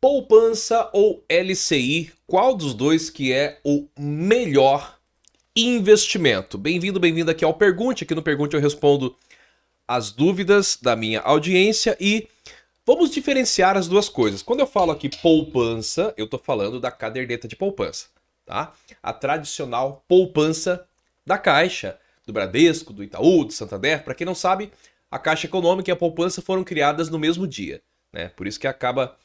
Poupança ou LCI, qual dos dois que é o melhor investimento? Bem-vindo, bem vindo aqui ao Pergunte. Aqui no Pergunte eu respondo as dúvidas da minha audiência e vamos diferenciar as duas coisas. Quando eu falo aqui poupança, eu estou falando da caderneta de poupança, tá? A tradicional poupança da Caixa, do Bradesco, do Itaú, do Santander. Para quem não sabe, a Caixa Econômica e a poupança foram criadas no mesmo dia, né? Por isso que acaba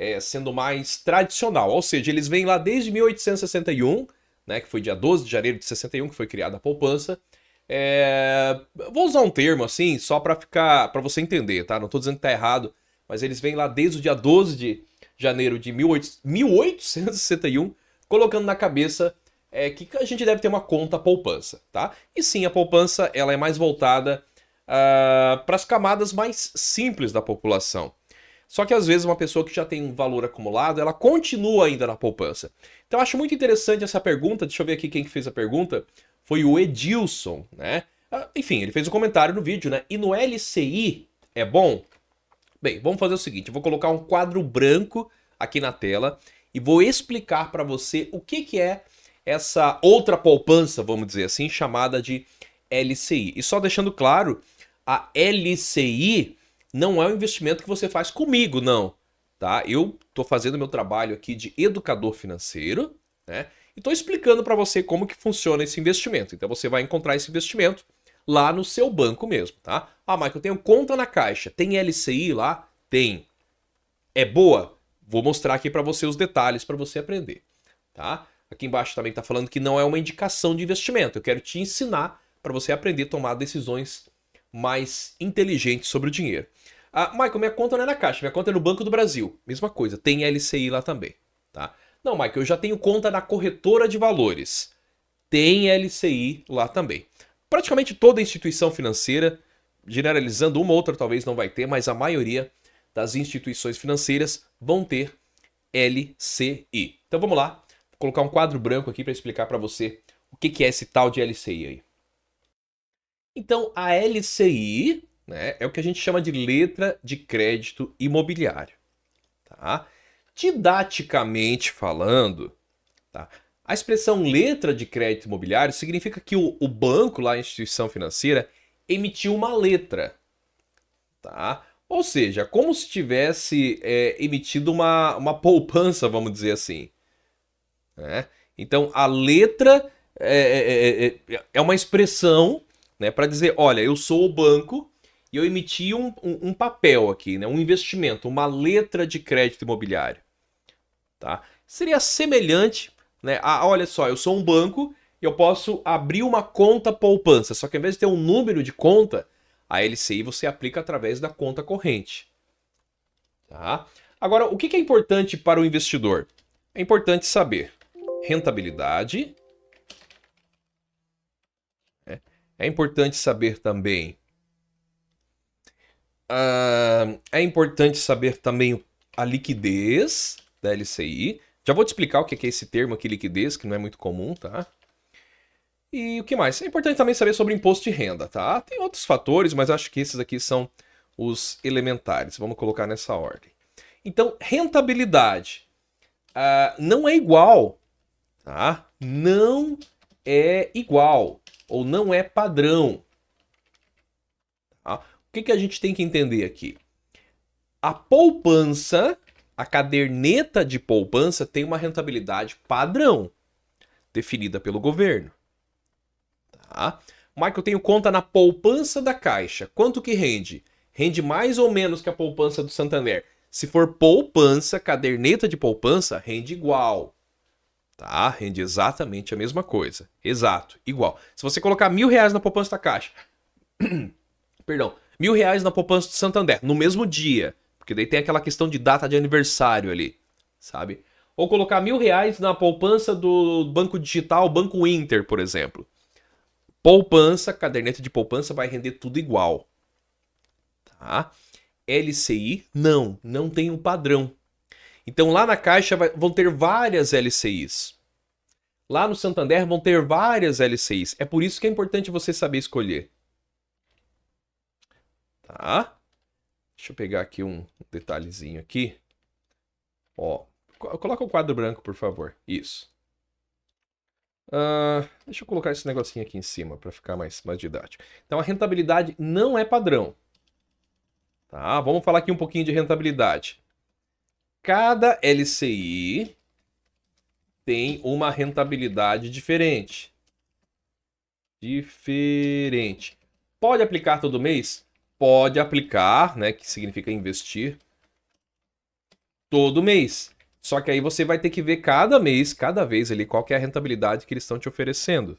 é, sendo mais tradicional. Ou seja, eles vêm lá desde 1861, né, que foi dia 12 de janeiro de 61 que foi criada a poupança. É... Vou usar um termo assim, só para ficar, para você entender, tá? Não estou dizendo que tá errado, mas eles vêm lá desde o dia 12 de janeiro de 1861, colocando na cabeça é, que a gente deve ter uma conta poupança, tá? E sim, a poupança ela é mais voltada uh, ah, para as camadas mais simples da população. Só que às vezes uma pessoa que já tem um valor acumulado, ela continua ainda na poupança. Então eu acho muito interessante essa pergunta. Deixa eu ver aqui quem fez a pergunta. Foi o Edilson, né? Ah, enfim, ele fez um comentário no vídeo, né? E no LCI é bom? Bem, vamos fazer o seguinte, eu vou colocar um quadro branco aqui na tela e vou explicar para você o que, que é essa outra poupança, vamos dizer assim, chamada de LCI. E só deixando claro, a LCI não é um investimento que você faz comigo, não. Tá? Eu estou fazendo meu trabalho aqui de educador financeiro, né? E estou explicando para você como que funciona esse investimento. Então você vai encontrar esse investimento lá no seu banco mesmo, tá? Ah, Michael, eu tenho conta na Caixa. Tem LCI lá? Tem. É boa? Vou mostrar aqui para você os detalhes para você aprender, tá? Aqui embaixo também está falando que não é uma indicação de investimento. Eu quero te ensinar para você aprender a tomar decisões mais inteligente sobre o dinheiro. Ah, Michael, minha conta não é na Caixa, minha conta é no Banco do Brasil. Mesma coisa, tem LCI lá também, tá? Não, Michael, eu já tenho conta na corretora de valores. Tem LCI lá também. Praticamente toda instituição financeira, generalizando uma ou outra talvez não vai ter, mas a maioria das instituições financeiras vão ter LCI. Então vamos lá, vou colocar um quadro branco aqui para explicar para você o que é esse tal de LCI aí. Então, a LCI né, é o que a gente chama de letra de crédito imobiliário. Tá? Didaticamente falando, tá? a expressão letra de crédito imobiliário significa que o, o banco, lá, a instituição financeira, emitiu uma letra. Tá? Ou seja, como se tivesse é, emitido uma, uma poupança, vamos dizer assim. Né? Então, a letra é, é, é, é, é uma expressão né? Para dizer, olha, eu sou o banco e eu emiti um, um, um, papel aqui, né? Um investimento, uma letra de crédito imobiliário, tá? Seria semelhante, né? A, olha só, eu sou um banco e eu posso abrir uma conta poupança, só que ao invés de ter um número de conta, a LCI você aplica através da conta corrente, tá? Agora, o que é importante para o investidor? É importante saber rentabilidade É importante saber também. Ah, é importante saber também a liquidez da LCI. Já vou te explicar o que é esse termo aqui, liquidez, que não é muito comum, tá? E o que mais? É importante também saber sobre imposto de renda, tá? Tem outros fatores, mas acho que esses aqui são os elementares. Vamos colocar nessa ordem. Então, rentabilidade uh, não é igual, tá? Não é igual ou não é padrão. Tá? O que, que a gente tem que entender aqui? A poupança, a caderneta de poupança, tem uma rentabilidade padrão definida pelo governo. Tá? Michael, eu tenho conta na poupança da Caixa. Quanto que rende? Rende mais ou menos que a poupança do Santander. Se for poupança, caderneta de poupança, rende igual tá? Rende exatamente a mesma coisa. Exato, igual. Se você colocar mil reais na poupança da Caixa, perdão, mil reais na poupança do Santander, no mesmo dia, porque daí tem aquela questão de data de aniversário ali, sabe? Ou colocar mil reais na poupança do Banco Digital, Banco Inter, por exemplo. Poupança, caderneta de poupança vai render tudo igual, tá? LCI, não, não tem um padrão. Então lá na Caixa vai, vão ter várias LCIs. Lá no Santander vão ter várias LCIs. É por isso que é importante você saber escolher. Tá? Deixa eu pegar aqui um detalhezinho aqui. Ó, coloca o quadro branco, por favor. Isso. Uh, deixa eu colocar esse negocinho aqui em cima para ficar mais, mais didático. Então a rentabilidade não é padrão. Tá? Vamos falar aqui um pouquinho de rentabilidade. Cada LCI tem uma rentabilidade diferente. Diferente. Pode aplicar todo mês? Pode aplicar, né, que significa investir todo mês. Só que aí você vai ter que ver cada mês, cada vez ali, qual é a rentabilidade que eles estão te oferecendo.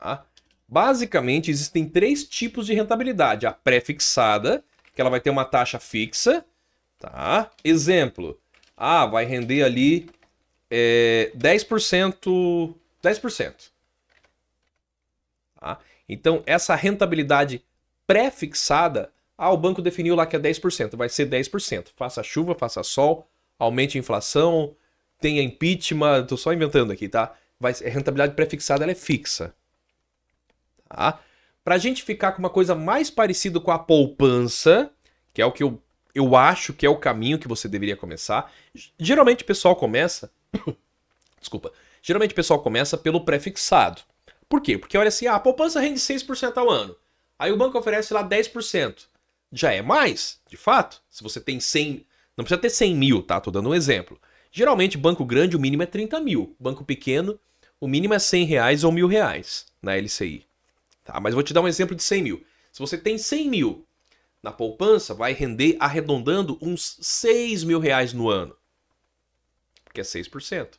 Tá? Basicamente, existem três tipos de rentabilidade. A pré-fixada, que ela vai ter uma taxa fixa, Tá? Exemplo. Ah, vai render ali é, 10%. 10%. Tá? Então, essa rentabilidade pré-fixada, ah, o banco definiu lá que é 10%, vai ser 10%. Faça chuva, faça sol, aumente a inflação, tenha impeachment, tô só inventando aqui, tá? Vai, a rentabilidade pré-fixada ela é fixa. Tá? Para a gente ficar com uma coisa mais parecida com a poupança, que é o que eu eu acho que é o caminho que você deveria começar. Geralmente o pessoal começa. Desculpa. Geralmente o pessoal começa pelo prefixado. Por quê? Porque olha assim, ah, a poupança rende 6% ao ano. Aí o banco oferece lá 10%. Já é mais, de fato. Se você tem 100. Não precisa ter 100 mil, tá? Tô dando um exemplo. Geralmente, banco grande, o mínimo é 30 mil. Banco pequeno, o mínimo é 100 reais ou mil reais na LCI. Tá? Mas vou te dar um exemplo de 100 mil. Se você tem 100 mil na poupança vai render arredondando uns 6 mil reais no ano, que é 6%.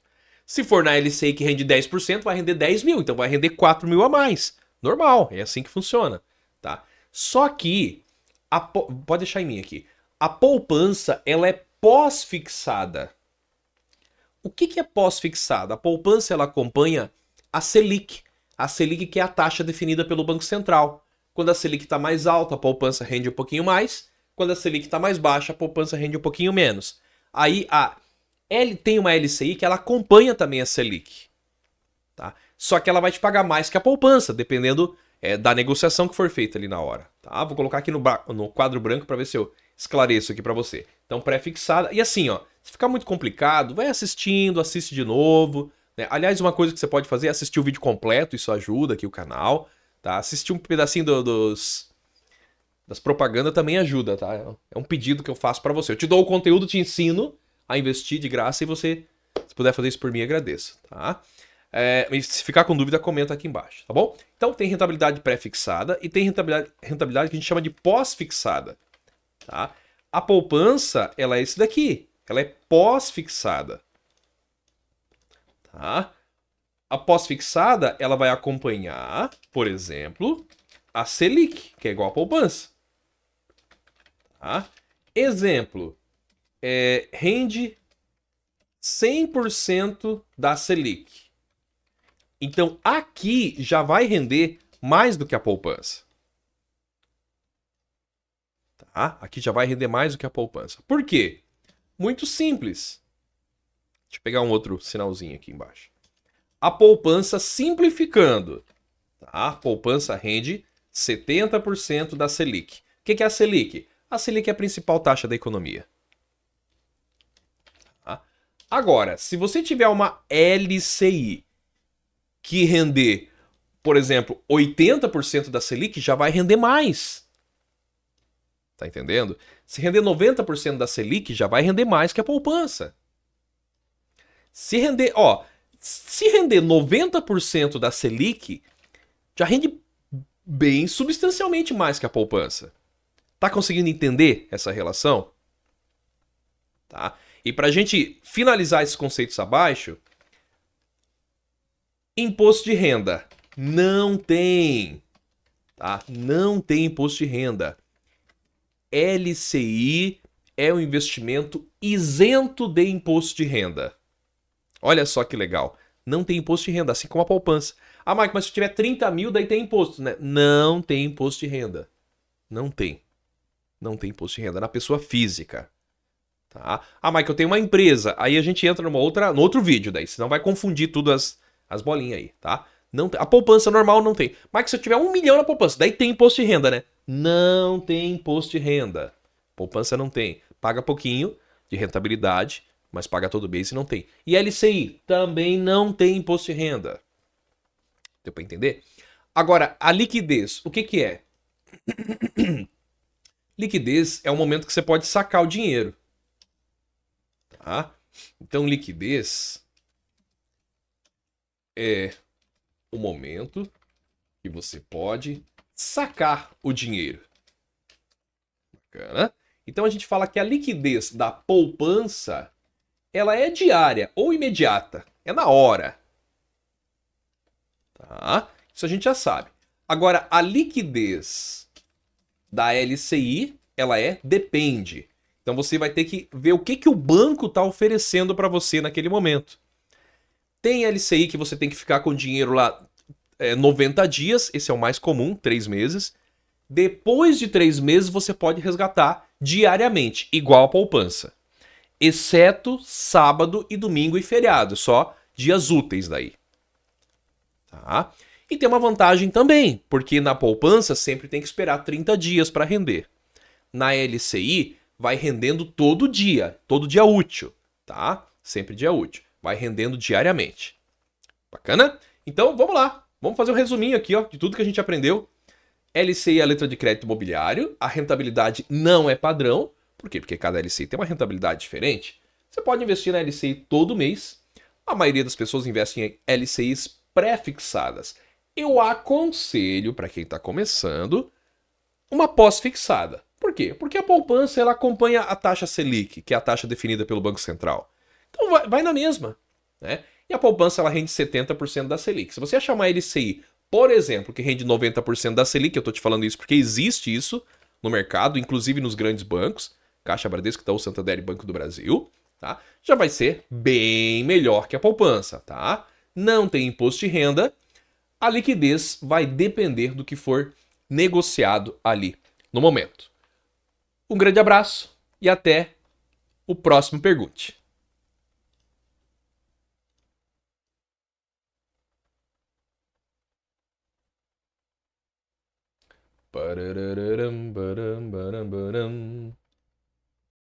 Se for na LCI que rende 10%, vai render 10 mil, então vai render 4 mil a mais. Normal, é assim que funciona, tá? Só que, a, pode deixar em mim aqui, a poupança ela é pós-fixada. O que, que é pós-fixada? A poupança ela acompanha a Selic, a Selic que é a taxa definida pelo Banco Central. Quando a Selic está mais alta, a poupança rende um pouquinho mais. Quando a Selic está mais baixa, a poupança rende um pouquinho menos. Aí a L tem uma LCI que ela acompanha também a Selic. Tá? Só que ela vai te pagar mais que a poupança, dependendo é, da negociação que for feita ali na hora. Tá? Vou colocar aqui no, no quadro branco para ver se eu esclareço aqui para você. Então, pré-fixada. E assim, ó, se ficar muito complicado, vai assistindo, assiste de novo. Né? Aliás, uma coisa que você pode fazer é assistir o vídeo completo, isso ajuda aqui o canal. Tá? Assistir um pedacinho do, dos das propagandas também ajuda, tá? É um pedido que eu faço para você. Eu te dou o conteúdo, te ensino a investir de graça e você, se puder fazer isso por mim, agradeço, tá? É, se ficar com dúvida, comenta aqui embaixo, tá bom? Então tem rentabilidade pré-fixada e tem rentabilidade, rentabilidade que a gente chama de pós-fixada, tá? A poupança, ela é esse daqui, ela é pós-fixada, tá? A pós-fixada, ela vai acompanhar, por exemplo, a Selic, que é igual a poupança. Tá? Exemplo, é, rende 100% da Selic. Então, aqui já vai render mais do que a poupança. Tá? Aqui já vai render mais do que a poupança. Por quê? Muito simples. Deixa eu pegar um outro sinalzinho aqui embaixo a poupança simplificando. Tá? A poupança rende 70% da Selic. O que é a Selic? A Selic é a principal taxa da economia. Tá? Agora, se você tiver uma LCI que render, por exemplo, 80% da Selic, já vai render mais. Tá entendendo? Se render 90% da Selic, já vai render mais que a poupança. Se render, ó, se render 90% da Selic, já rende bem substancialmente mais que a poupança. Tá conseguindo entender essa relação? Tá? E para a gente finalizar esses conceitos abaixo, imposto de renda não tem, tá? Não tem imposto de renda. LCI é um investimento isento de imposto de renda. Olha só que legal. Não tem imposto de renda, assim como a poupança. Ah, Mike, mas se tiver 30 mil, daí tem imposto, né? Não tem imposto de renda. Não tem. Não tem imposto de renda na pessoa física. Tá? Ah, Mike, eu tenho uma empresa. Aí a gente entra numa outra, no outro vídeo daí, senão vai confundir tudo as, as bolinhas aí, tá? Não tem, a poupança normal não tem. Mike, se eu tiver um milhão na poupança, daí tem imposto de renda, né? Não tem imposto de renda. Poupança não tem. Paga pouquinho de rentabilidade mas paga todo mês e não tem. E LCI também não tem imposto de renda. Deu para entender? Agora, a liquidez, o que, que é? liquidez é o momento que você pode sacar o dinheiro. Tá? Então, liquidez é o momento que você pode sacar o dinheiro. Bacana? Então, a gente fala que a liquidez da poupança ela é diária ou imediata. É na hora. Tá? Isso a gente já sabe. Agora, a liquidez da LCI, ela é depende. Então você vai ter que ver o que, que o banco está oferecendo para você naquele momento. Tem LCI que você tem que ficar com dinheiro lá é, eh, 90 dias, esse é o mais comum, 3 meses. Depois de 3 meses, você pode resgatar diariamente, igual a poupança exceto sábado e domingo e feriado, só dias úteis daí. Tá? E tem uma vantagem também, porque na poupança sempre tem que esperar 30 dias para render. Na LCI vai rendendo todo dia, todo dia útil, tá? Sempre dia útil, vai rendendo diariamente. Bacana? Então vamos lá, vamos fazer um resuminho aqui ó, de tudo que a gente aprendeu. LCI é a letra de crédito imobiliário, a rentabilidade não é padrão, por quê? Porque cada LCI tem uma rentabilidade diferente. Você pode investir na LCI todo mês. A maioria das pessoas investe em LCIs pré-fixadas. Eu aconselho, para quem está começando, uma pós-fixada. Por quê? Porque a poupança ela acompanha a taxa Selic, que é a taxa definida pelo Banco Central. Então vai, vai na mesma. Né? E a poupança ela rende 70% da Selic. Se você achar uma LCI, por exemplo, que rende 90% da Selic, eu estou te falando isso porque existe isso no mercado, inclusive nos grandes bancos, Caixa Bradesco, Itaú, então, Santander e Banco do Brasil, tá? Já vai ser bem melhor que a poupança, tá? Não tem imposto de renda. A liquidez vai depender do que for negociado ali no momento. Um grande abraço e até o próximo pergunte. Ba-da-da-da-dum, ba-dum, ba-dum, ba-dum.